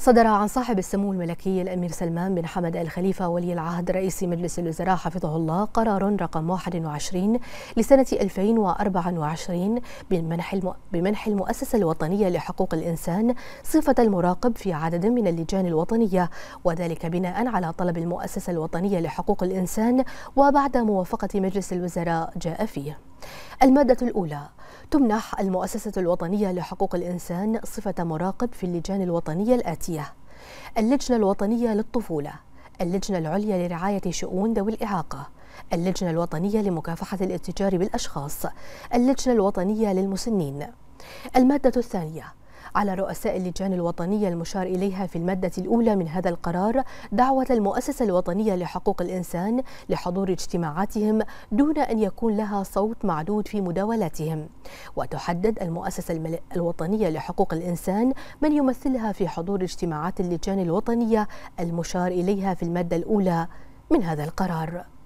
صدر عن صاحب السمو الملكي الأمير سلمان بن حمد الخليفة ولي العهد رئيس مجلس الوزراء حفظه الله قرار رقم 21 لسنة 2024 بمنح بمنح المؤسسة الوطنية لحقوق الإنسان صفة المراقب في عدد من اللجان الوطنية وذلك بناء على طلب المؤسسة الوطنية لحقوق الإنسان وبعد موافقة مجلس الوزراء جاء فيه المادة الأولى تمنح المؤسسة الوطنية لحقوق الإنسان صفة مراقب في اللجان الوطنية الآتية اللجنة الوطنية للطفولة اللجنة العليا لرعاية شؤون ذوي الإعاقة اللجنة الوطنية لمكافحة الاتجار بالأشخاص اللجنة الوطنية للمسنين المادة الثانية على رؤساء اللجان الوطنية المشار إليها في المادة الأولى من هذا القرار دعوة المؤسسة الوطنية لحقوق الإنسان لحضور اجتماعاتهم دون أن يكون لها صوت معدود في مداولاتهم وتحدد المؤسسة الوطنية لحقوق الإنسان من يمثلها في حضور اجتماعات اللجان الوطنية المشار إليها في المادة الأولى من هذا القرار